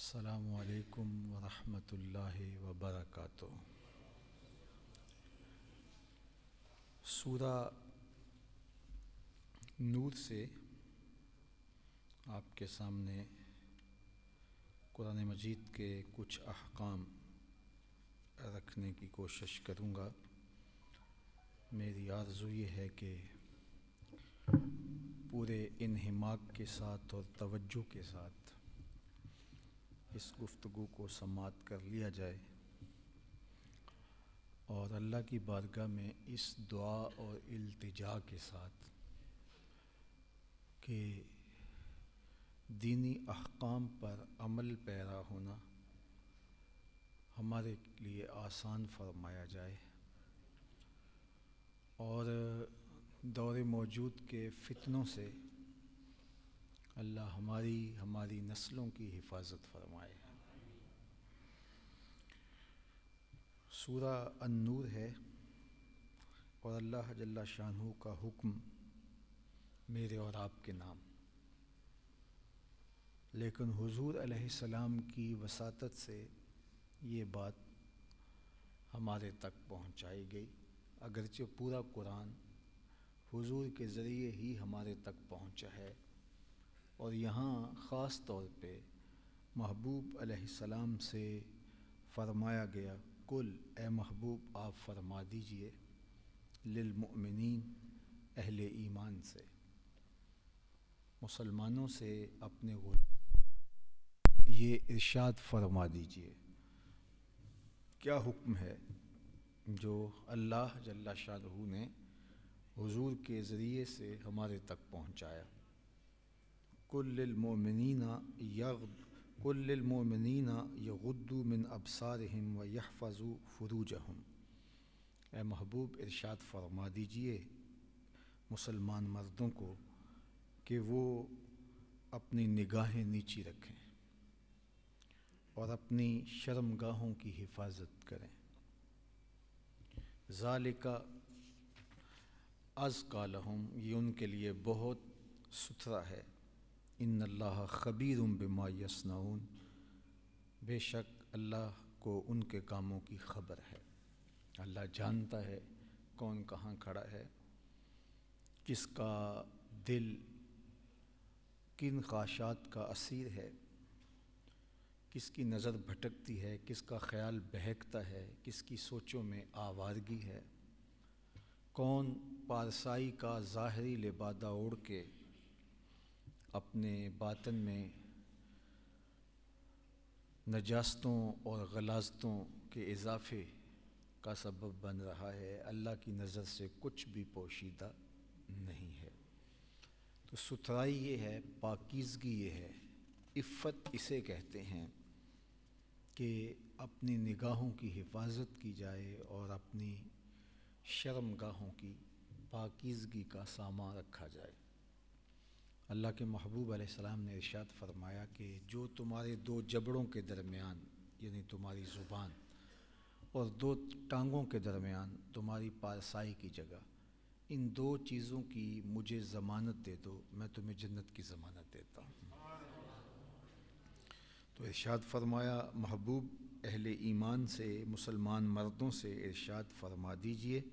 असलकम वरहमल वबरक सूरा नूर से आपके सामने कुरान मजीद के कुछ अहकाम रखने की कोशिश करूँगा मेरी आरजू ये है कि पूरे इनहमाक के साथ और तवज्जो के साथ इस गुफ्तु को समाप्त कर लिया जाए और अल्लाह की बारगाह में इस दुआ और अल्तजा के साथ कि दीनी अहकाम पर अमल पैरा होना हमारे लिए आसान फरमाया जाए और दौर मौजूद के फितनों से अल्लाह हमारी हमारी नस्लों की हिफाजत फरमाए सूरा अनूर है और अल्लाह जल्ला शाहू का हुक्म मेरे और आपके नाम लेकिन हुजूर सलाम की वसात से ये बात हमारे तक पहुंचाई गई अगरचे पूरा कुरान हुजूर के ज़रिए ही हमारे तक पहुंचा है और यहाँ ख़ास तौर पे महबूब अलैहिस्सलाम से फरमाया गया कुल ए महबूब आप फरमा दीजिए लिलमिन अहल ईमान से मुसलमानों से अपने ये इरशाद फरमा दीजिए क्या हुक्म है जो अल्लाह जल्ला शाहू ने हुजूर के ज़रिए से हमारे तक पहुंचाया कुल्लमोमिन यग कुल्लमोमिन यगुद्दू मिन अबसारहम व यह यहफ़ु फ़रूजहम ए महबूब इरशाद फरमा दीजिए मुसलमान मर्दों को कि वो अपनी निगाहें नीची रखें और अपनी शर्मगाहों की हिफाजत करें ज़ालिका अज़ का लहम ये उनके लिए बहुत सुथरा है इन अल्लाह ख़बीर बिमा बेशक अल्लाह को उनके कामों की खबर है अल्लाह जानता है कौन कहाँ खड़ा है किसका दिल किन ख्वाशात का असीर है किसकी नज़र भटकती है किसका ख्याल बहकता है किसकी सोचों में आवारगी है कौन पारसाई का ज़ाहरी लिबादा ओढ़ के अपने बातन में नजास्तों और गलाजतों के इजाफे का सबब बन रहा है अल्लाह की नज़र से कुछ भी पोशीदा नहीं है तो सुथराई ये है पाकिजगी ये है इफ़त इसे कहते हैं कि अपनी निगाहों की हिफाजत की जाए और अपनी शर्मगाहों की पाकिजगी का सामा रखा जाए अल्लाह के महबूब आसमाम ने इर्शाद फरमाया कि जो तुम्हारे दो जबड़ों के दरमियान यानी तुम्हारी ज़ुबान और दो टांगों के दरमियान तुम्हारी पारसाई की जगह इन दो चीज़ों की मुझे ज़मानत दे दो मैं तुम्हें जन्नत की ज़मानत देता हूँ तो इर्शाद फरमाया महबूब अहल ईमान से मुसलमान मर्दों से इर्शाद फरमा दीजिए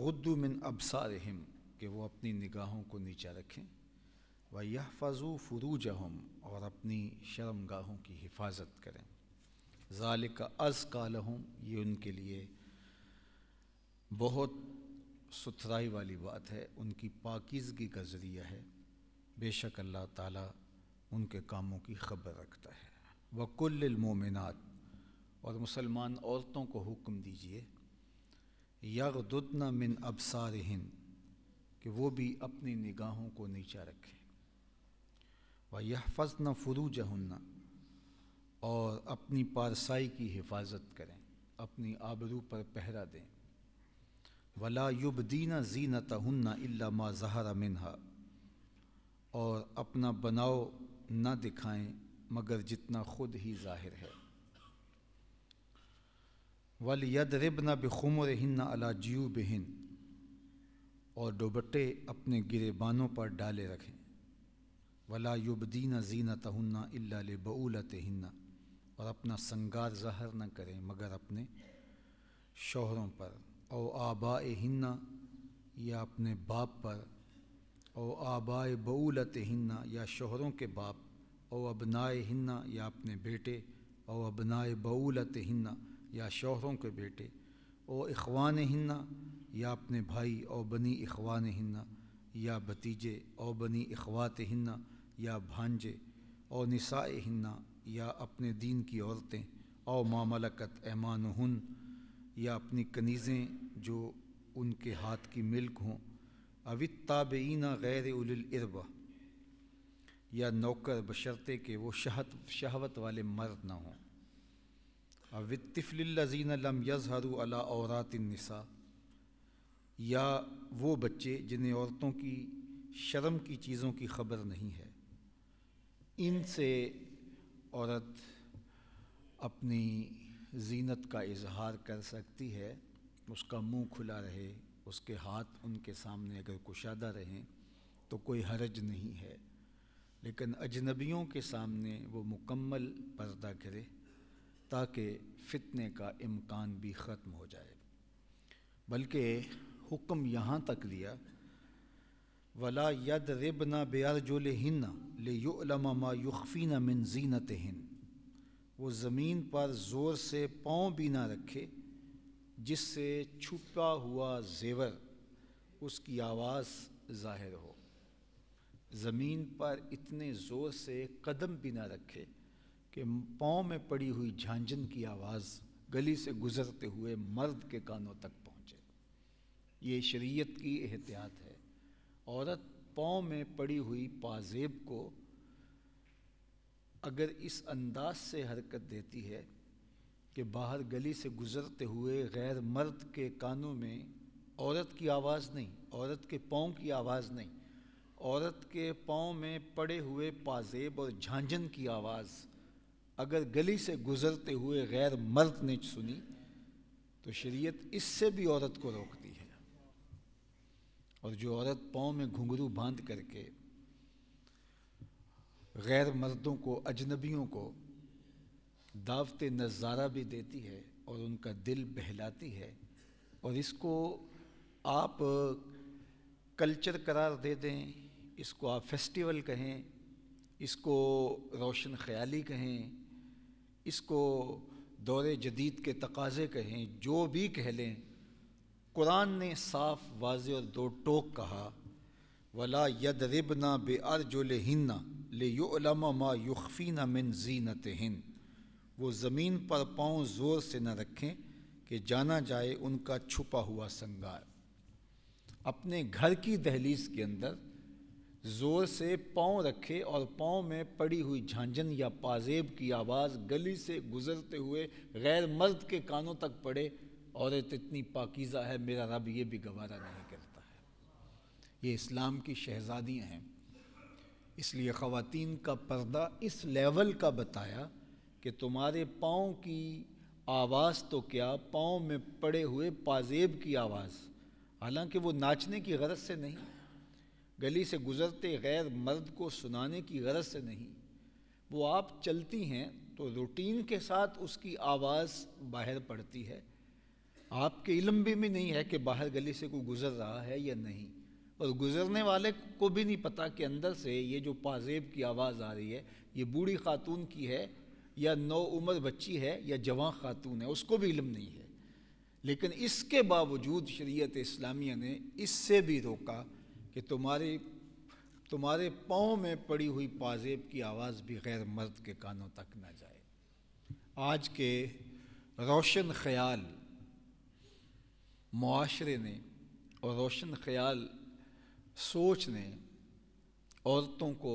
गुद्दू मिन अबसारहिम कि वो अपनी निगाहों को नीचा रखें व यह फजू फरूज और अपनी शर्मगाहों की हिफाजत करें ज़ाल का अज़ कालहम ये उनके लिए बहुत सुथराई वाली बात है उनकी पाकिजगी का ज़रिया है बेशक अल्लाह ताला उनके कामों की खबर रखता है वकुलमोमिनत और मुसलमान औरतों को हुक्म दीजिए यगदुदना मिन अबसार हिंद कि वो भी अपनी निगाहों को नीचा रखें व यह फजन फरू जहन्ना और अपनी पारसाई की हिफाजत करें अपनी आबरू पर पहरा दें वला युबदीना जीनत हन्ना इल्ला मा जहरा मिनहा और अपना बनाओ न दिखाएं मगर जितना खुद ही जाहिर है वल यद न बेखुमर हिन्ना अला जयू बहन और दोबट्टे अपने गिरेबानों पर डाले रखें वला युबदीना जीना तहन्ना इलाबूलत हन्ना और अपना संगार ज़हर न करें मगर अपने शोहरों पर ओ आबा हन्ना या अपने बाप पर ओ आबाए बऊलत हन्ना या शोहरों के बाप ओ अबनाए हन्ना या अपने बेटे ओ अबनाए बऊलत हन्ना या शोहरों के बेटे ओ इखवान हन्ना या अपने भाई ओ बनी इखवान हिन्ना या भतीजे ओ बनी अखवात हिन्ना या भांजे और निसाए हिन्ना या अपने दीन की औरतें और मामलकत ऐमान हन या अपनी कनीज़ें जो उनके हाथ की मिल्क हों अवित ताबीना गैर उलरबा या नौकर बशर्ते के वो शहत शहवत वाले मर्द ना हों अवितफ़िल्लजीन लम यज़हरू अला औरतिनसा या वो बच्चे जिन्हें औरतों की शर्म की चीज़ों की खबर नहीं है इनसे औरत अपनी जीनत का इजहार कर सकती है उसका मुंह खुला रहे उसके हाथ उनके सामने अगर कुशादा रहें तो कोई हरज नहीं है लेकिन अजनबियों के सामने वो मुकम्मल पर्दा करे ताकि फितने का इम्कान भी ख़त्म हो जाए बल्कि हुक्म यहाँ तक दिया वला यद ना बेर जो हिन्न ले युलमा मा युखफ़ीना मिन जीनत हिन्न वो ज़मीन पर ज़ोर से पाँव भी ना रखे जिससे छुपा हुआ जेवर उसकी आवाज़ ज़ाहिर हो ज़मीन पर इतने ज़ोर से कदम भी ना रखे कि पाँव में पड़ी हुई झांझन की आवाज़ गली से गुज़रते हुए मर्द के कानों तक ये शरीयत की एहतियात है औरत पाँव में पड़ी हुई पाजेब को अगर इस अंदाज से हरकत देती है कि बाहर गली से गुज़रते हुए गैर मर्द के कानों में औरत की आवाज़ नहीं औरत के पाँव की आवाज़ नहीं औरत के पाँव में पड़े हुए पाजेब और झांझन की आवाज़ अगर गली से गुज़रते हुए गैर मर्द ने सुनी तो शरीयत इससे भी औरत को रोकती और जो औरत पाँव में घुंघरू बांध करके गैर मर्दों को अजनबियों को दावत नज़ारा भी देती है और उनका दिल बहलाती है और इसको आप कल्चर करार दे दें इसको आप फेस्टिवल कहें इसको रोशन ख्याली कहें इसको दौरे जदीद के तकाज़े कहें जो भी कह लें कुरान ने साफ वाज और दो टोक कहा वला यद रिबना बे अरजुल हिन्ना ले योलमा मा युखफीना मिन जीनत हिन वो ज़मीन पर पाँव ज़ोर से न रखें कि जाना जाए उनका छुपा हुआ संगार अपने घर की दहलीज के अंदर ज़ोर से पाँव रखे और पाँव में पड़ी हुई झांझन या पाजेब की आवाज़ गली से गुजरते हुए गैर मर्द के कानों तक पड़े औरत इतनी पाकिज़ा है मेरा रब ये भी गवारा नहीं करता है ये इस्लाम की शहजादियाँ हैं इसलिए ख़वातीन का पर्दा इस लेवल का बताया कि तुम्हारे पाँव की आवाज़ तो क्या पाँव में पड़े हुए पाजेब की आवाज़ हालांकि वो नाचने की गरज से नहीं गली से गुज़रते गैर मर्द को सुनाने की गरज से नहीं वो आप चलती हैं तो रूटीन के साथ उसकी आवाज़ बाहर पड़ती है आपके इलम भी में नहीं है कि बाहर गली से कोई गुजर रहा है या नहीं और गुजरने वाले को भी नहीं पता कि अंदर से ये जो पाजेब की आवाज़ आ रही है ये बूढ़ी खातून की है या नौ उम्र बच्ची है या जवान खातून है उसको भी इलम नहीं है लेकिन इसके बावजूद शरीयत इस्लामिया ने इससे भी रोका कि तुम्हारे तुम्हारे पाँव में पड़ी हुई पाजेब की आवाज़ भी गैर मर्द के कानों तक ना जाए आज के रोशन ख्याल माशरे ने और रोशन ख्याल सोच ने औरतों को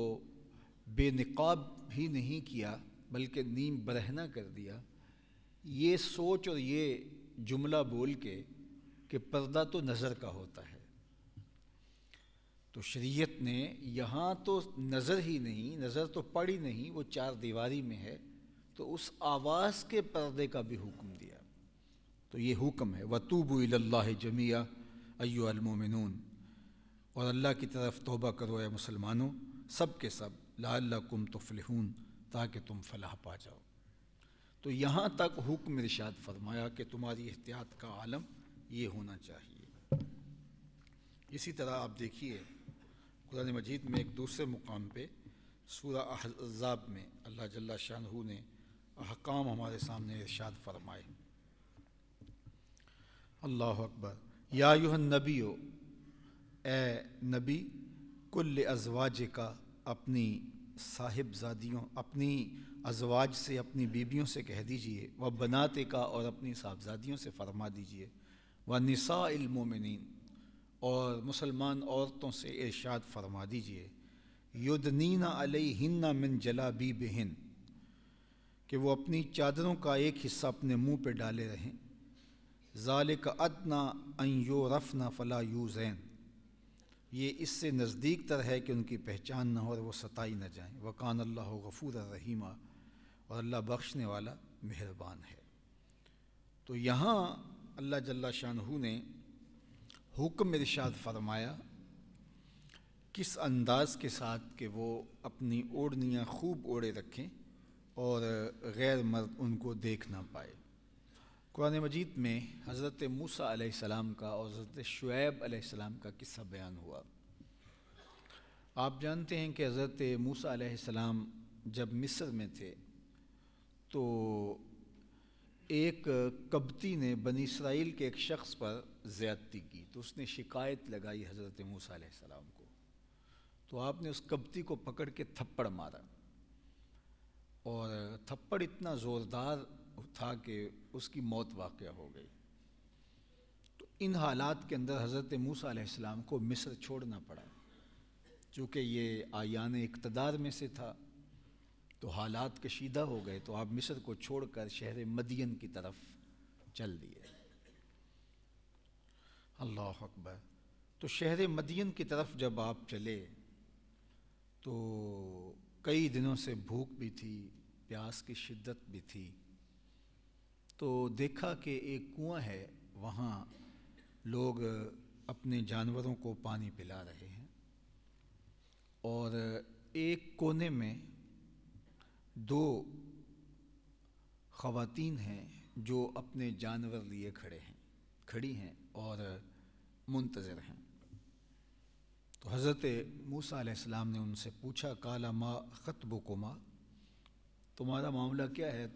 बेनकाब ही नहीं किया बल्कि नीम बरहना कर दिया ये सोच और ये जुमला बोल के कि पर्दा तो नज़र का होता है तो शरीयत ने यहाँ तो नज़र ही नहीं नज़र तो पड़ी नहीं वो चार दीवारी में है तो उस आवाज़ के पर्दे का भी हुक्म दिया तो ये हुक्म है वतूब इल्ला जमिया अयो और अल्लाह की तरफ तोबा करो या मुसलमानों सब के सब तो फिलहून ताकि तुम फलाह पा जाओ तो यहाँ तक हुक्म रिशात फरमाया कि तुम्हारी एहतियात का आलम ये होना चाहिए इसी तरह आप देखिए कुरान मजीद में एक दूसरे मुकाम पर सूरा अहजाब में अल्लाह जल्ला शाह ने अहकाम हमारे सामने इरशाद फरमाए अल्लाह अकबर या यूह नबी हो ए नबी कुल अजवाज का अपनी साहिबजादियों अपनी अजवाज से अपनी बीबियों से कह दीजिए व बनाते का और अपनी साहबजादियों से फरमा दीजिए व निसा इल्मोमिन और मुसलमान औरतों से इर्शाद फरमा दीजिए युद्धनीना हिन्ना मिन जला बी बहन कि वो अपनी चादरों का एक हिस्सा अपने मुंह पे डाले रहें ज़ालिक अदना यो रफ़ना फ़ला यूज़ैन ये इससे नज़दीक तर है कि उनकी पहचान न हो और वो सताई ना जाए वकान अल्लाह गफूर रहीमा और अल्लाह बख्शने वाला मेहरबान है तो यहाँ अल्लाह जल्ला शाहू ने हुक्म इरशाद फरमाया किस अंदाज के साथ कि वो अपनी ओढ़नियाँ खूब ओढ़े रखें और गैर मर्द उनको देख ना पाए कुरान मजीद में हज़रत मूसा अलैहिस्सलाम का और हज़रत शुएब अलैहिस्सलाम का किस्सा बयान हुआ आप जानते हैं कि हज़रत मूसा अलैहिस्सलाम जब मिस्र में थे तो एक कब्ती ने बनी इसराइल के एक शख्स पर ज़्यादती की तो उसने शिकायत लगाई हज़रत मूसा अलैहिस्सलाम को तो आपने उस कबती को पकड़ के थप्पड़ मारा और थप्पड़ इतना ज़ोरदार था कि उसकी मौत वाक़ हो गई तो इन हालात के अंदर हज़रत मूसा आसमाम को मिस्र छोड़ना पड़ा चूँकि ये आयान इकतदार में से था तो हालात कशीदा हो गए तो आप मिस्र को छोड़कर शहर मदियन की तरफ चल दिए अल्लाह अकबर तो शहर मदियन की तरफ जब आप चले तो कई दिनों से भूख भी थी प्यास की शिद्दत भी थी तो देखा कि एक कुआं है वहाँ लोग अपने जानवरों को पानी पिला रहे हैं और एक कोने में दो खवातीन हैं जो अपने जानवर लिए खड़े हैं खड़ी हैं और मुंतज़र हैं तो हज़रत मूसा ने उनसे पूछा काला माँ ख़तब को माँ तुम्हारा मामला क्या है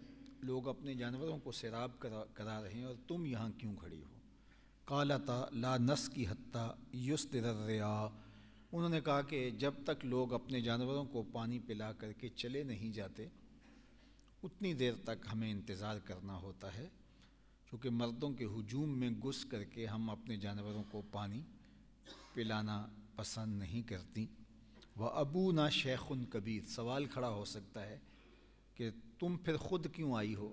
लोग अपने जानवरों को सैराब करा करा रहे हैं और तुम यहाँ क्यों खड़ी हो कालता ला नस की हत्ता युस्त रया उन्होंने कहा कि जब तक लोग अपने जानवरों को पानी पिला करके चले नहीं जाते उतनी देर तक हमें इंतज़ार करना होता है क्योंकि मर्दों के हजूम में घुस करके हम अपने जानवरों को पानी पिलाना पसंद नहीं करती व अबू ना शेखुन कबीर सवाल खड़ा हो सकता है कि तुम फिर खुद क्यों आई हो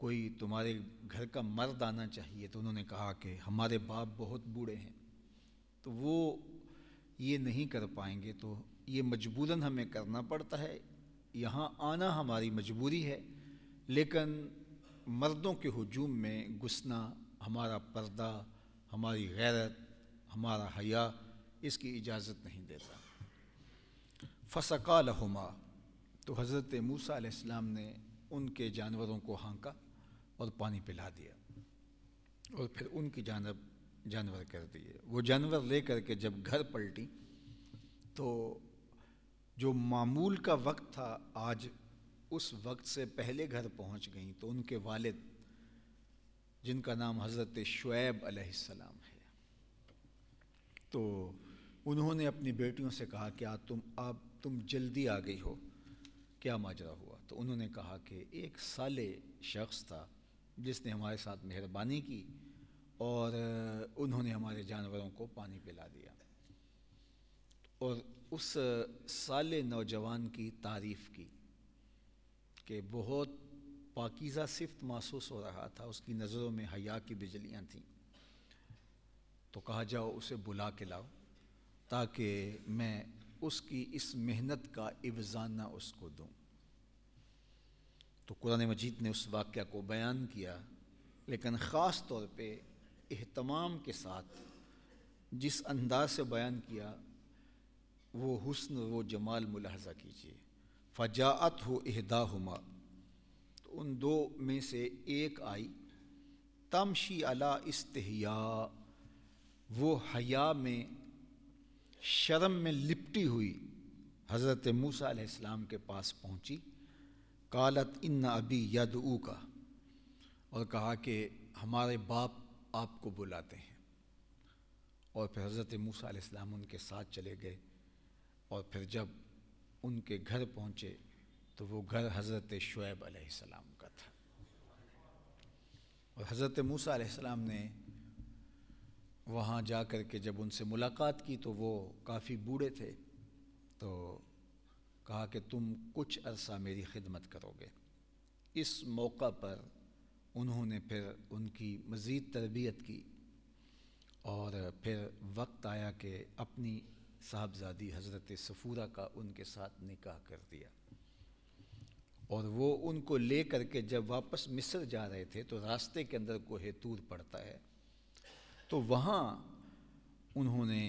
कोई तुम्हारे घर का मर्द आना चाहिए तो उन्होंने कहा कि हमारे बाप बहुत बूढ़े हैं तो वो ये नहीं कर पाएंगे तो ये मजबूरन हमें करना पड़ता है यहाँ आना हमारी मजबूरी है लेकिन मर्दों के हजूम में घुसना हमारा पर्दा हमारी गैरत हमारा हया इसकी इजाज़त नहीं देता फसका लहुमा तो हज़रत मूसा आसमाम ने उनके जानवरों को हाँका और पानी पिला दिया और फिर उनकी जानब जानवर कर दिए वो जानवर ले करके जब घर पलटी तो जो मामूल का वक्त था आज उस वक्त से पहले घर पहुंच गई तो उनके वालिद जिनका नाम हज़रत शुएब अलैहिस्सलाम है तो उन्होंने अपनी बेटियों से कहा कि आ तुम आप तुम जल्दी आ गई हो क्या माजरा हुआ तो उन्होंने कहा कि एक साले शख्स था जिसने हमारे साथ मेहरबानी की और उन्होंने हमारे जानवरों को पानी पिला दिया और उस साले नौजवान की तारीफ़ की कि बहुत पाकिज़ा सिफ्त महसूस हो रहा था उसकी नज़रों में हया की बिजलियाँ थीं तो कहा जाओ उसे बुला के लाओ ताकि मैं उसकी इस मेहनत का इवजाना उसको दूँ तो कुरान मजीद ने उस वाक्य को बयान किया लेकिन ख़ास तौर पर अहतमाम के साथ जिस अंदाज से बयान किया वो हुस्न वो जमाल मुलाहजा कीजिए फ़जात हो अहदा हुमा तो उन दो में से एक आई तमशी अला इस्तिया वो हया में शर्म में लिपटी हुई हज़रत मूसा इस्लाम के पास पहुंची कालत इन अबी यदऊ का और कहा कि हमारे बाप आपको बुलाते हैं और फिर हज़रत मूसा इस्लाम उनके साथ चले गए और फिर जब उनके घर पहुँचे तो वो घर हज़रत शुएब अलैहिस्सलाम का था और हज़रत मूसा अलैहिस्सलाम ने वहाँ जा कर के जब उनसे मुलाकात की तो वो काफ़ी बूढ़े थे तो कहा कि तुम कुछ अरसा मेरी खिदमत करोगे इस मौका पर उन्होंने फिर उनकी मज़ीद तरबियत की और फिर वक्त आया कि अपनी साहबजादी हज़रत सफ़ूरा का उनके साथ निकाह कर दिया और वो उनको ले करके जब वापस मिस्र जा रहे थे तो रास्ते के अंदर कोहेतूर पड़ता है तो वहाँ उन्होंने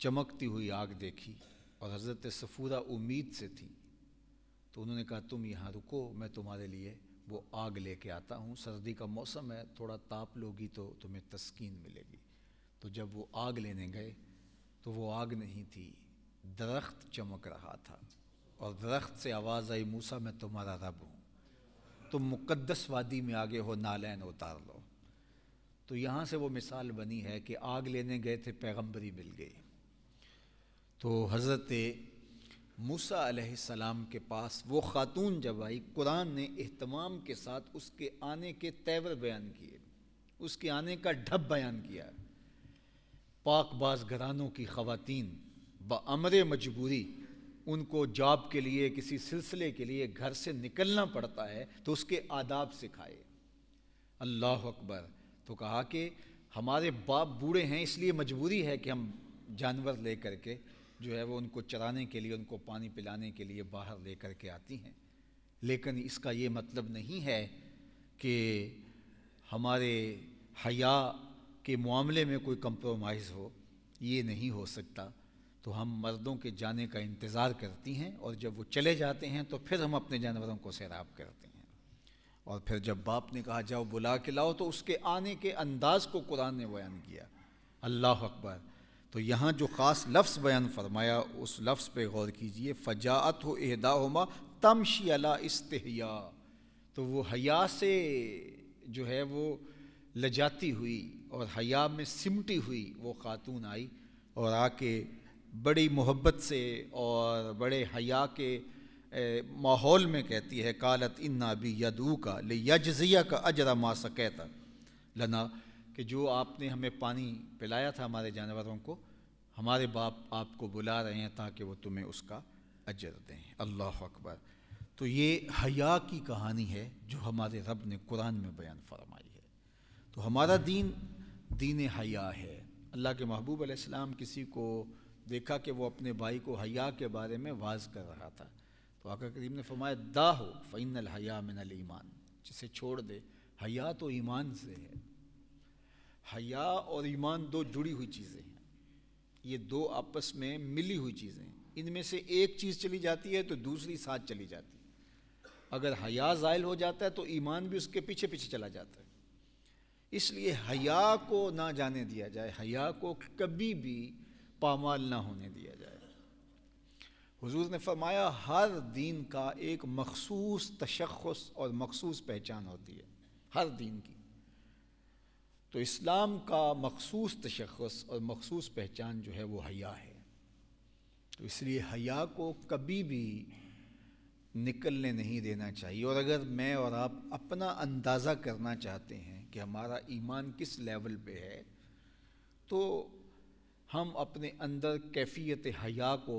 चमकती हुई आग देखी और हज़रत सफूरा उम्मीद से थी तो उन्होंने कहा तुम यहाँ रुको मैं तुम्हारे लिए वो आग लेके आता हूँ सर्दी का मौसम है थोड़ा ताप लोगी तो तुम्हें तस्कीन मिलेगी तो जब वो आग लेने गए तो वो आग नहीं थी दरख्त चमक रहा था और दरख्त से आवाज़ आई मूसा मैं तुम्हारा रब हूँ तुम मुकद्दस वादी में आगे हो नालैन उतार लो तो यहाँ से वो मिसाल बनी है कि आग लेने गए थे पैगम्बरी मिल गई तो हज़रत मूसा सलाम के पास वो ख़ातून जब आई कुरान ने अहतमाम के साथ उसके आने के तेवर बयान किए उसके आने का ढब बयान किया बाज घरानों की खवतिन ब मजबूरी उनको जॉब के लिए किसी सिलसिले के लिए घर से निकलना पड़ता है तो उसके आदाब सिखाए अल्लाह अकबर तो कहा कि हमारे बाप बूढ़े हैं इसलिए मजबूरी है कि हम जानवर ले करके जो है वो उनको चराने के लिए उनको पानी पिलाने के लिए बाहर ले करके आती हैं लेकिन इसका ये मतलब नहीं है कि हमारे हया के मामले में कोई कंप्रोमाइज़ हो ये नहीं हो सकता तो हम मर्दों के जाने का इंतज़ार करती हैं और जब वो चले जाते हैं तो फिर हम अपने जानवरों को सैराब करते हैं और फिर जब बाप ने कहा जाओ बुला के लाओ तो उसके आने के अंदाज को कुरान ने बयान किया अल्लाह अकबर तो यहाँ जो ख़ास लफ्स बयान फरमाया उस लफ्स पे गौर कीजिए फ़जात हो अहदा होमा तमशी अला इस्तिया तो वो हया से जो है वो लजाती हुई और हया में सिमटी हुई वो खातून आई और आके बड़ी मोहब्बत से और बड़े हया के माहौल में कहती है कालत इन्ना भी यदू का ले यजिया का अजरा मास कहता लना कि जो आपने हमें पानी पिलाया था हमारे जानवरों को हमारे बाप आपको बुला रहे हैं ताकि वो तुम्हें उसका अजर दें अल्लाह अकबर तो ये हया की कहानी है जो हमारे रब ने कुरान में बयान फरमाई है तो हमारा दीन दीन हया है अल्लाह के महबूब आसमाम किसी को देखा कि वो अपने भाई को हया के बारे में वाज कर रहा था तो आका करीम ने फरमाया दा हो फ़ैनल हया मिन ईमान जिसे छोड़ दे हया तो ईमान से है हया और ईमान दो जुड़ी हुई चीज़ें हैं ये दो आपस में मिली हुई चीज़ें हैं इनमें से एक चीज़ चली जाती है तो दूसरी साथ चली जाती है अगर हया ज़ायल हो जाता है तो ईमान भी उसके पीछे पीछे चला जाता है इसलिए हया को ना जाने दिया जाए हया को कभी भी पामाल ना होने दिया जाए हजूर ने फरमाया हर दीन का एक मखसूस तशखस और मखसूस पहचान होती है हर दीन की तो इस्लाम का मखसूस तशखस और मखसूस पहचान जो है वो हया है तो इसलिए हया को कभी भी निकलने नहीं देना चाहिए और अगर मैं और आप अपना अंदाज़ा करना चाहते हैं कि हमारा ईमान किस लेवल पे है तो हम अपने अंदर कैफियत हया को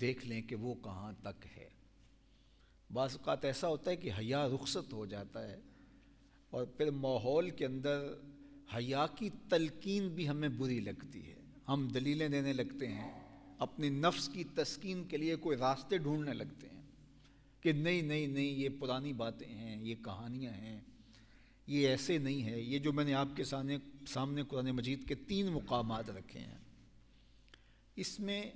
देख लें कि वो कहाँ तक है बात ऐसा होता है कि हया रुखसत हो जाता है और फिर माहौल के अंदर हया की तलकीन भी हमें बुरी लगती है हम दलीलें देने लगते हैं अपने नफ्स की तस्कीन के लिए कोई रास्ते ढूंढने लगते हैं कि नहीं नहीं नहीं ये पुरानी बातें हैं ये कहानियाँ हैं ये ऐसे नहीं है ये जो मैंने आपके सामने सामने कुरान मजीद के तीन मुकाम रखे हैं इसमें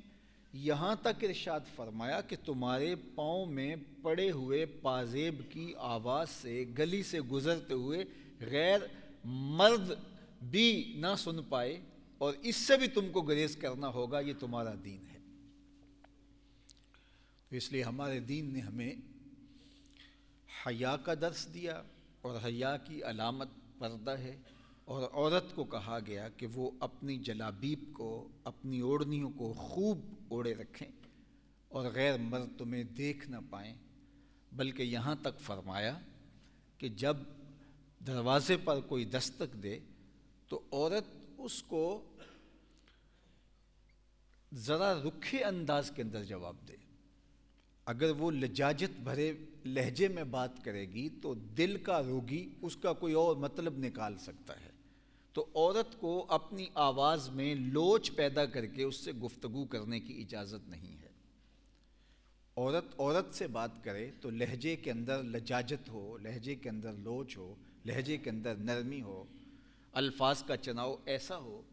यहाँ तक इर्शाद फरमाया कि तुम्हारे पाँव में पड़े हुए पाजेब की आवाज़ से गली से गुजरते हुए गैर मर्द भी ना सुन पाए और इससे भी तुमको ग्रेज करना होगा ये तुम्हारा दीन है तो इसलिए हमारे दीन ने हमें हया का दर्श दिया और हया की अलामत पर्दा है और औरत को कहा गया कि वो अपनी जलाबीब को अपनी ओढ़नियों को खूब ओढ़े रखें और गैर मर्द तुम्हें देख न पाएं बल्कि यहाँ तक फरमाया कि जब दरवाज़े पर कोई दस्तक दे तो औरत उसको ज़रा रुखे अंदाज के अंदर जवाब दे अगर वो लजाजत भरे लहजे में बात करेगी तो दिल का रोगी उसका कोई और मतलब निकाल सकता है तो औरत को अपनी आवाज़ में लोच पैदा करके उससे गुफ्तगु करने की इजाज़त नहीं है औरत औरत से बात करे तो लहजे के अंदर लजाजत हो लहजे के अंदर लोच हो लहजे के अंदर नरमी हो अल्फाज का चनाव ऐसा हो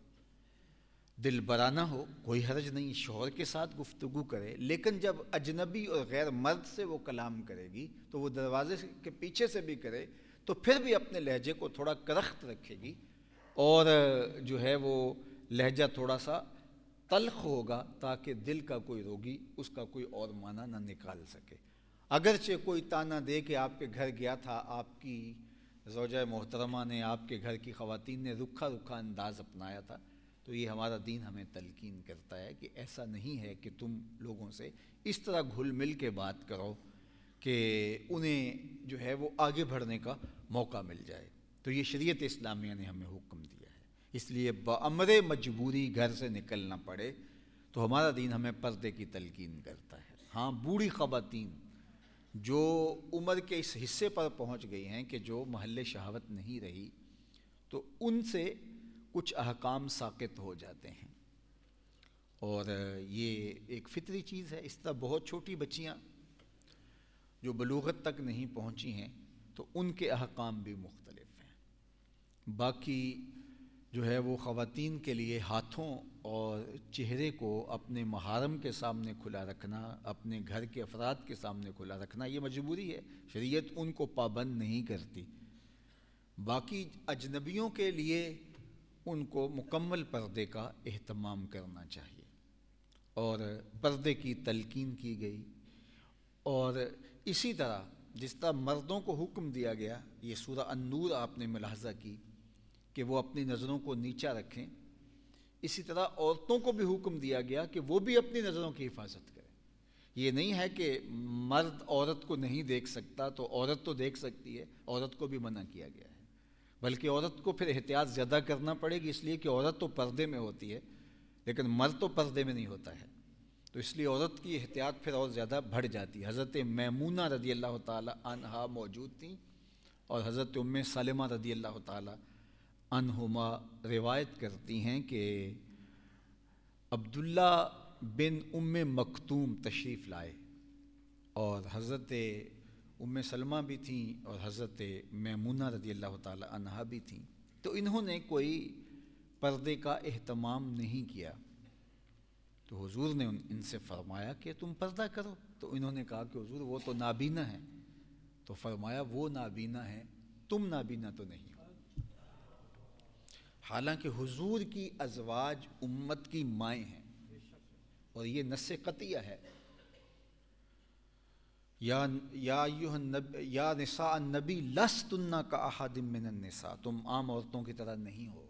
दिल बराना हो कोई हरज नहीं शोहर के साथ गुफ्तगु करे लेकिन जब अजनबी और गैर मर्द से वो कलाम करेगी तो वो दरवाजे के पीछे से भी करे तो फिर भी अपने लहजे को थोड़ा करख्त रखेगी और जो है वो लहजा थोड़ा सा तलख होगा ताकि दिल का कोई रोगी उसका कोई और माना ना निकाल सके अगरचे कोई ताना दे के आपके घर गया था आपकी रोज़ा मोहतरमा ने आपके घर की खवतिन ने रुखा रुखा अंदाज़ अपनाया था तो ये हमारा दीन हमें तलकिन करता है कि ऐसा नहीं है कि तुम लोगों से इस तरह घुल मिल के बात करो कि उन्हें जो है वो आगे बढ़ने का मौका मिल जाए तो ये शरीयत इस्लामिया ने हमें हुक्म दिया है इसलिए बमर मजबूरी घर से निकलना पड़े तो हमारा दीन हमें पर्दे की तलकिन करता है हाँ बूढ़ी ख़वातीन जो उम्र के इस हिस्से पर पहुँच गई हैं कि जो महल शहावत नहीं रही तो उनसे कुछ अहकाम साकित हो जाते हैं और ये एक फितरी चीज़ है इस तरह बहुत छोटी बच्चियाँ जो बलूगत तक नहीं पहुँची हैं तो उनके अहकाम भी मुख्तलिफ बाकी जो है वो ख़वान के लिए हाथों और चेहरे को अपने महारम के सामने खुला रखना अपने घर के अफराद के सामने खुला रखना ये मजबूरी है शरीयत उनको पाबंद नहीं करती बाकी अजनबियों के लिए उनको मुकम्मल पर्दे का अहतमाम करना चाहिए और पर्दे की तलकीन की गई और इसी तरह जिस तरह मर्दों को हुक्म दिया गया ये सूरह अनूर आपने मुलाजा की कि वो अपनी नज़रों को नीचा रखें इसी तरह औरतों को भी हुक्म दिया गया कि वो भी अपनी नज़रों की हिफाजत करें ये नहीं है कि मर्द औरत को नहीं देख सकता तो औरत तो देख सकती है औरत को भी मना किया गया है बल्कि औरत को फिर एहतियात ज़्यादा करना पड़ेगी इसलिए कि औरत तो पर्दे में होती है लेकिन मर्द तो पर्दे में नहीं होता है तो इसलिए औरत की एहतियात फिर और ज़्यादा बढ़ जाती है हज़रत मैमूना रदी अल्लाह तौजूद मौजूद थी और हज़रत उम सलमा रदी अल्लाह ताली अनहुमा रिवायत करती हैं कि अब्दुल्ला बिन उम मखतूम तशरीफ़ लाए और हज़रत उम सलमा भी थीं और हज़रत मैमूना रदी अल्लाह तहा भी थीं तो इन्होंने कोई पर्दे का अहतमाम नहीं किया तो हुजूर ने इनसे फरमाया कि तुम पर्दा करो तो इन्होंने कहा कि हुजूर वो तो नाबीना है तो फरमाया वो नाबीना है तुम नाबीना तो नहीं हालांकि हुजूर की अजवाज उम्मत की माएँ हैं और ये नस कतिया है या या निसा नबी लस नबी का अहादिम तुम आम औरतों की तरह नहीं हो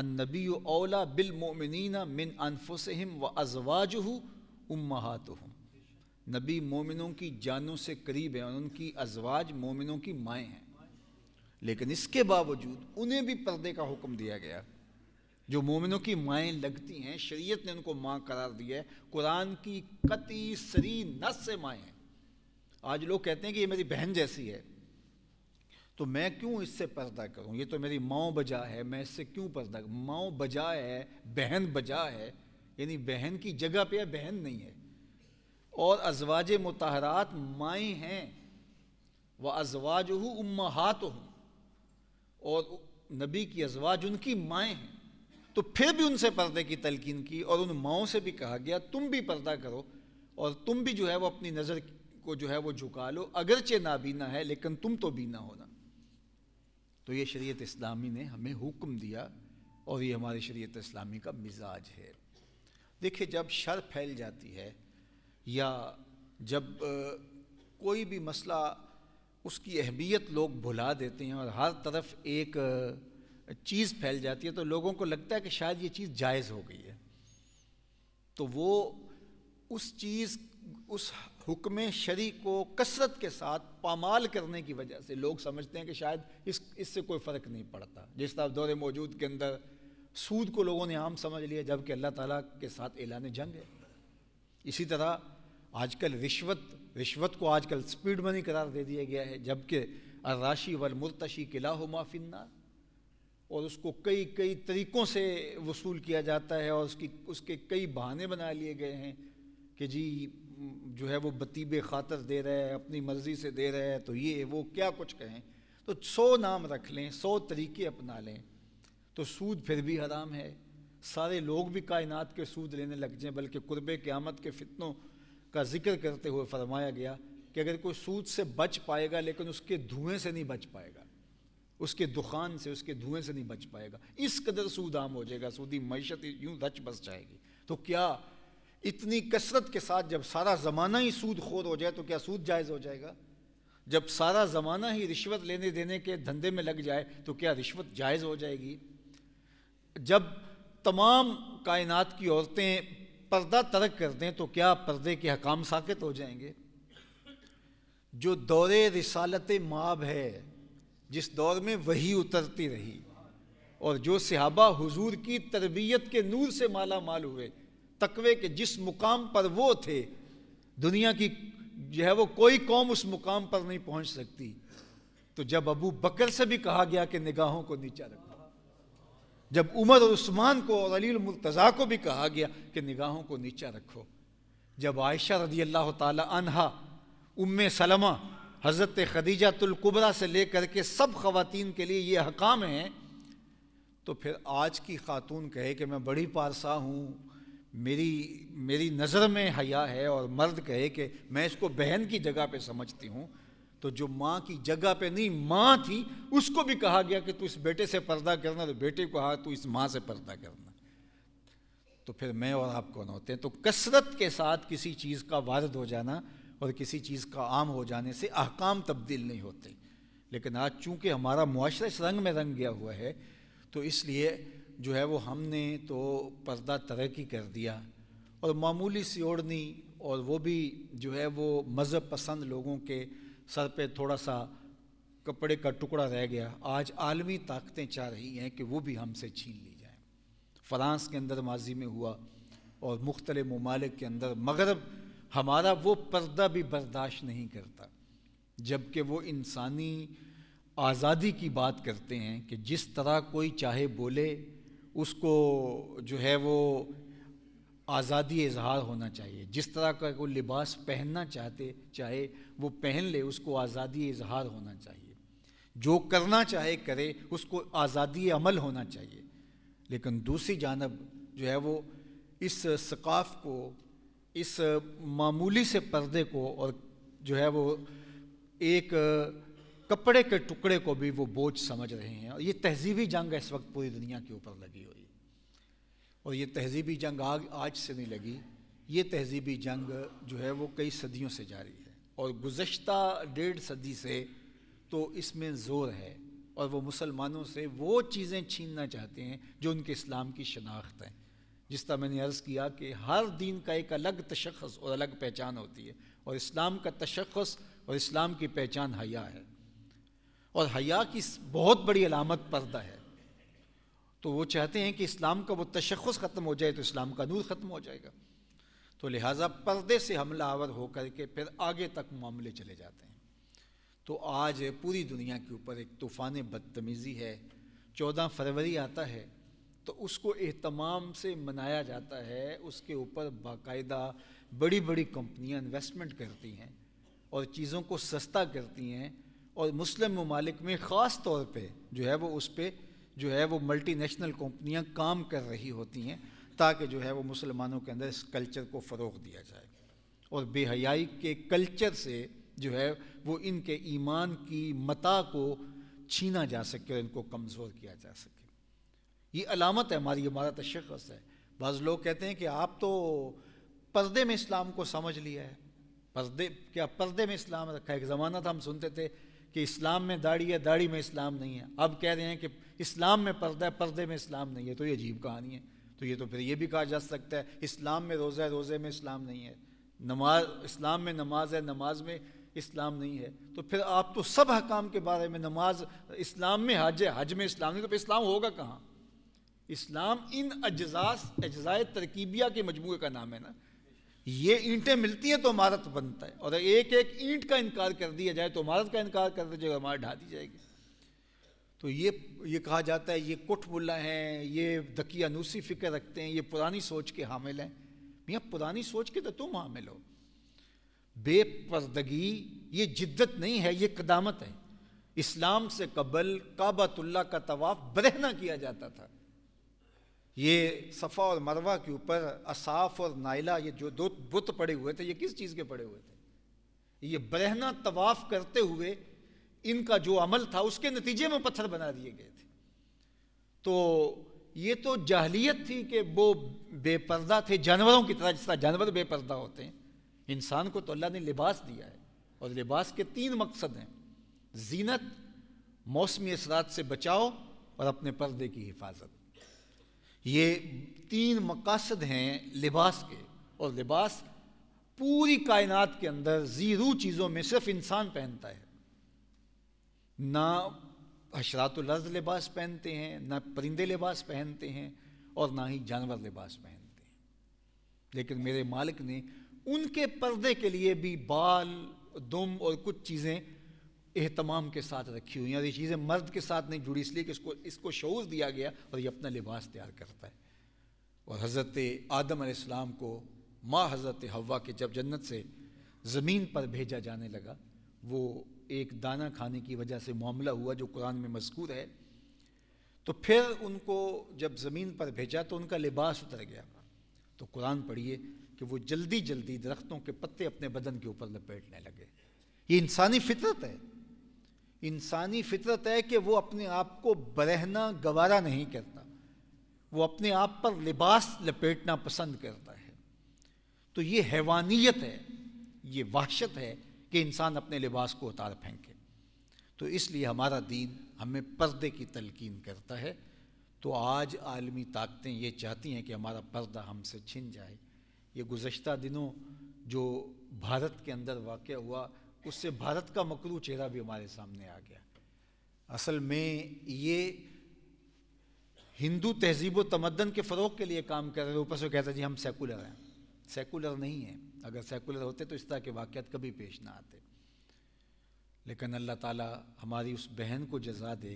अन नबी ओला बिलमोमिनना मिन अनफुसम व अजवाज हो उम्मात नबी मोमिनों की जानों से करीब हैं और उनकी अजवाज मोमिनों की माएँ हैं लेकिन इसके बावजूद उन्हें भी पर्दे का हुक्म दिया गया जो मोमिनों की माएँ लगती हैं शरीयत ने उनको माँ करार दिया है कुरान की कति सरी नस से माएँ हैं आज लोग कहते हैं कि ये मेरी बहन जैसी है तो मैं क्यों इससे पर्दा करूं ये तो मेरी माओ बजा है मैं इससे क्यों पर्दा माओ बजा है बहन बजा है यानी बहन की जगह पे बहन नहीं है और अजवाज मतहरात माएँ हैं वह अजवाज हूँ हाथ हूँ और नबी की अजवाज उनकी माएँ हैं तो फिर भी उनसे पर्दे की तलकिन की और उन माओं से भी कहा गया तुम भी पर्दा करो और तुम भी जो है वो अपनी नज़र को जो है वो झुका लो अगरचे नाबीना है लेकिन तुम तो बीना होना तो ये शरीयत इस्लामी ने हमें हुक्म दिया और ये हमारी शरीयत इस्लामी का मिजाज है देखिए जब शर फैल जाती है या जब कोई भी मसला उसकी अहमियत लोग भुला देते हैं और हर तरफ एक चीज़ फैल जाती है तो लोगों को लगता है कि शायद ये चीज़ जायज़ हो गई है तो वो उस चीज़ उस हुक्म शरी को कसरत के साथ पामाल करने की वजह से लोग समझते हैं कि शायद इस इससे कोई फ़र्क नहीं पड़ता जिस तरह दौरे मौजूद के अंदर सूद को लोगों ने आम समझ लिया जबकि अल्लाह ताला के साथ एलान जंग है इसी तरह आजकल रिश्वत रिश्वत को आजकल स्पीड मनी करार दे दिया गया है जबकि अर्राशि वल मुर्तशी किला हो माफिन्ना और उसको कई कई तरीक़ों से वसूल किया जाता है और उसकी उसके कई बहाने बना लिए गए हैं कि जी जो है वो बतीबे खातर दे रहा है अपनी मर्ज़ी से दे रहा है तो ये वो क्या कुछ कहें तो सौ नाम रख लें सौ तरीके अपना लें तो सूद फिर भी हराम है सारे लोग भी कायनात के सूद लेने लग जाएं बल्कि कुर्बे क़्यामत के फ़ितनों का जिक्र करते हुए फरमाया गया कि अगर कोई सूद से बच पाएगा लेकिन उसके धुएं से नहीं बच पाएगा उसके दुकान से उसके धुएं से नहीं बच पाएगा इस कदर सूद आम हो जाएगा सूदी मीशत यूं रच बस जाएगी तो क्या इतनी कसरत के साथ जब सारा ज़माना ही सूद खोर हो जाए तो क्या सूद जायज़ हो जाएगा जब सारा ज़माना ही रिश्वत लेने देने के धंधे में लग जाए तो क्या रिश्वत जायज़ हो जाएगी जब तमाम कायनात की औरतें पर्दा तर्क कर दें तो क्या पर्दे के हकाम साकित हो जाएंगे जो दौरे रिसालत माब है जिस दौर में वही उतरती रही और जो सिहाबा हुजूर की तरबियत के नूर से माला माल हुए तकवे के जिस मुकाम पर वो थे दुनिया की जो है वो कोई कौम उस मुकाम पर नहीं पहुंच सकती तो जब अबू बकर से भी कहा गया कि निगाहों को नीचा रखो जब उमर और उस्मान को और अली मुर्तज़ा को भी कहा गया कि निगाहों को नीचा रखो जब आयशा रदी अल्लाह तहा उम सलमा हज़रत खदीजा तुलकुबरा से लेकर के सब खवतिन के लिए ये हकाम हैं तो फिर आज की खातून कहे कि मैं बड़ी पारसा हूँ मेरी मेरी नज़र में हया है और मर्द कहे कि मैं इसको बहन की जगह पे समझती हूँ तो जो माँ की जगह पे नहीं माँ थी उसको भी कहा गया कि तू इस बेटे से पर्दा करना तो बेटे को कहा तू इस माँ से पर्दा करना तो फिर मैं और आप कौन होते हैं तो कसरत के साथ किसी चीज़ का वारद हो जाना और किसी चीज़ का आम हो जाने से अहकाम तब्दील नहीं होते लेकिन आज चूंकि हमारा मुआशरा इस रंग में रंग गया हुआ है तो इसलिए जो है वो हमने तो पर्दा तरक्की कर दिया और मामूली सी ओढ़नी और वो भी जो है वो मज़हब पसंद लोगों के सर पे थोड़ा सा कपड़े का टुकड़ा रह गया आज आलमी ताकतें चाह रही हैं कि वो भी हमसे छीन ली जाए फ्रांस के अंदर माजी में हुआ और मुख्तल ममालिक के अंदर मगरब हमारा वो पर्दा भी बर्दाश्त नहीं करता जबकि वो इंसानी आज़ादी की बात करते हैं कि जिस तरह कोई चाहे बोले उसको जो है वो आज़ादी इजहार होना चाहिए जिस तरह का कोई लिबास पहनना चाहते चाहे वो पहन ले उसको आज़ादी इजहार होना चाहिए जो करना चाहे करे उसको आज़ादी अमल होना चाहिए लेकिन दूसरी जानब जो है वो इस सकाफ़ को इस मामूली से पर्दे को और जो है वो एक कपड़े के टुकड़े को भी वो बोझ समझ रहे हैं और ये तहजीबी जंग इस वक्त पूरी दुनिया के ऊपर लगी हुई है और ये तहजीबी जंग आग आज से नहीं लगी ये तहजीबी जंग जो है वो कई सदियों से जारी है और गुज्त डेढ़ सदी से तो इसमें ज़ोर है और वो मुसलमानों से वो चीज़ें छीनना चाहते हैं जो उनके इस्लाम की शनाख्त हैं जिस तरह मैंने अर्ज़ किया कि हर दीन का एक अलग तशखस और अलग पहचान होती है और इस्लाम का तशखस और इस्लाम की पहचान हया है और हया की बहुत बड़ी अलामत पर्दा है तो वो चाहते हैं कि इस्लाम का वो तशखस ख़त्म हो जाए तो इस्लाम का नूर ख़त्म हो जाएगा तो लिहाजा पर्दे से हमला आवर होकर के फिर आगे तक मामले चले जाते हैं तो आज पूरी दुनिया के ऊपर एक तूफ़ान बदतमीज़ी है चौदह फरवरी आता है तो उसको एहतमाम से मनाया जाता है उसके ऊपर बाकायदा बड़ी बड़ी कंपनियां इन्वेस्टमेंट करती हैं और चीज़ों को सस्ता करती हैं और मुस्लिम ममालिक में ख़ास तौर पे जो है वो उस पर जो है वो मल्टीनेशनल कंपनियां काम कर रही होती हैं ताकि जो है वो मुसलमानों के अंदर इस कल्चर को फ़रोग दिया जाए और बेहयाई के कल्चर से जो है वो इनके ईमान की मता को छीना जा सके और इनको कमज़ोर किया जा सके ये अलामत है हमारी हमारा तशखस है बाज़ लोग कहते हैं कि आप तो पर्दे में इस्लाम को समझ लिया है पर्दे क्या पर्दे में इस्लाम रखा है एक ज़माना था हम सुनते थे कि इस्लाम में दाढ़ी है दाढ़ी में इस्लाम नहीं है अब कह रहे हैं कि इस्लाम में पर्दा है पर्दे में इस्लाम नहीं है तो ये अजीब कहानी है तो ये तो फिर ये भी कहा जा सकता है इस्लाम में रोज़ा है रोज़े में इस्लाम नहीं है नमाज इस्लाम में नमाज है नमाज में इस्लाम नहीं है तो फिर आप तो सब हकाम के बारे में नमाज इस्लाम में हज है हज में इस्लाम नहीं तो फिर इस्लाम होगा कहाँ इस्लाम इन अजाज अज़ाय तरकीबिया के मजमू का नाम है ना ये ईंटें मिलती हैं तो इमारत बनता है और एक एक ईंट का इनकार कर दिया जाए तो इमारत का इनकार कर दिया जाएगा इमारत ढा दी जाएगी तो ये ये कहा जाता है ये कुठबुल्ला हैं ये दकियानूसी फिक्र रखते हैं ये पुरानी सोच के हामिल हैं भैया पुरानी सोच के तो तुम हामिल हो बेपर्दगी ये जिद्दत नहीं है ये कदामत है इस्लाम से कबल काबतुल्ला का तवाफ़ बरहना किया जाता था ये सफ़ा और मरवा के ऊपर असाफ और नाइला ये जो दो बुत पड़े हुए थे ये किस चीज़ के पड़े हुए थे ये बरहना तवाफ़ करते हुए इनका जो अमल था उसके नतीजे में पत्थर बना दिए गए थे तो ये तो जाहलीत थी कि वो बेपर्दा थे जानवरों की तरह जिस तरह जानवर बेपर्दा होते हैं इंसान को तो अल्लाह ने लिबास दिया है और लिबास के तीन मकसद हैं जीनत मौसमी असरात से बचाओ और अपने पर्दे की हिफाजत ये तीन मकासद हैं लिबास के और लिबास पूरी कायनात के अंदर ज़ीरू चीज़ों में सिर्फ इंसान पहनता है ना हशरातुलर्ज लिबास पहनते हैं ना परिंदे लिबास पहनते हैं और ना ही जानवर लिबास पहनते हैं लेकिन मेरे मालिक ने उनके पर्दे के लिए भी बाल दुम और कुछ चीज़ें एहतमाम के साथ रखी हुई हैं ये चीज़ें मर्द के साथ नहीं जुड़ी इसलिए कि इसको इसको शौज़ दिया गया और ये अपना लिबास तैयार करता है और हज़रत आदम आसमाम को माँ हज़रत हवा के जब जन्नत से ज़मीन पर भेजा जाने लगा वो एक दाना खाने की वजह से मामला हुआ जो कुरान में मजकूर है तो फिर उनको जब ज़मीन पर भेजा तो उनका लिबास उतर गया तो कुरान पढ़िए कि वो जल्दी जल्दी दरख्तों के पत्ते अपने बदन के ऊपर लपेटने लगे ये इंसानी फितरत है इंसानी फितरत है कि वो अपने आप को बरहना गवारा नहीं करता वो अपने आप पर लिबास लपेटना पसंद करता है तो ये हैवानियत है ये वाहशत है कि इंसान अपने लिबास को उतार फेंके तो इसलिए हमारा दीन हमें पर्दे की तलकीन करता है तो आज आलमी ताकतें ये चाहती हैं कि हमारा पर्दा हमसे छिन जाए ये गुज्त दिनों जो भारत के अंदर वाक़ हुआ उससे भारत का मकरू चेहरा भी हमारे सामने आ गया असल में ये हिंदू तहजीब व तमदन के फ़रोग के लिए काम कर रहे ऊपर से कहता जी हम सेकुलर हैं सेकुलर नहीं है अगर सेकुलर होते तो इस तरह के वाक़ कभी पेश ना आते लेकिन अल्लाह ताला हमारी उस बहन को जजा दे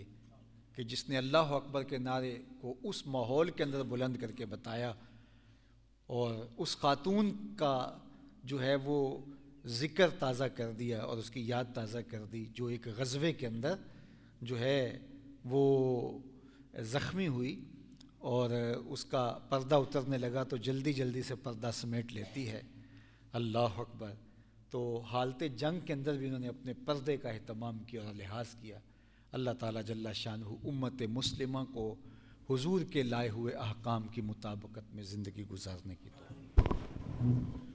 कि जिसने अल्लाह अकबर के नारे को उस माहौल के अंदर बुलंद करके बताया और उस खातून का जो है वो ज़िक्र ताज़ा कर दिया और उसकी याद ताज़ा कर दी जो एक गज़बे के अंदर जो है वो ज़ख्मी हुई और उसका पर्दा उतरने लगा तो जल्दी जल्दी से पर्दा समेट लेती है अल्लाह अकबर तो हालत जंग के अंदर भी उन्होंने अपने पर्दे का अहतमाम किया और लिहाज किया अल्लाह ताला जल्ला शान उम्मत मुस्लिम को हुजूर के लाए हुए अहकाम की मुताबकत में ज़िंदगी गुजारने की तो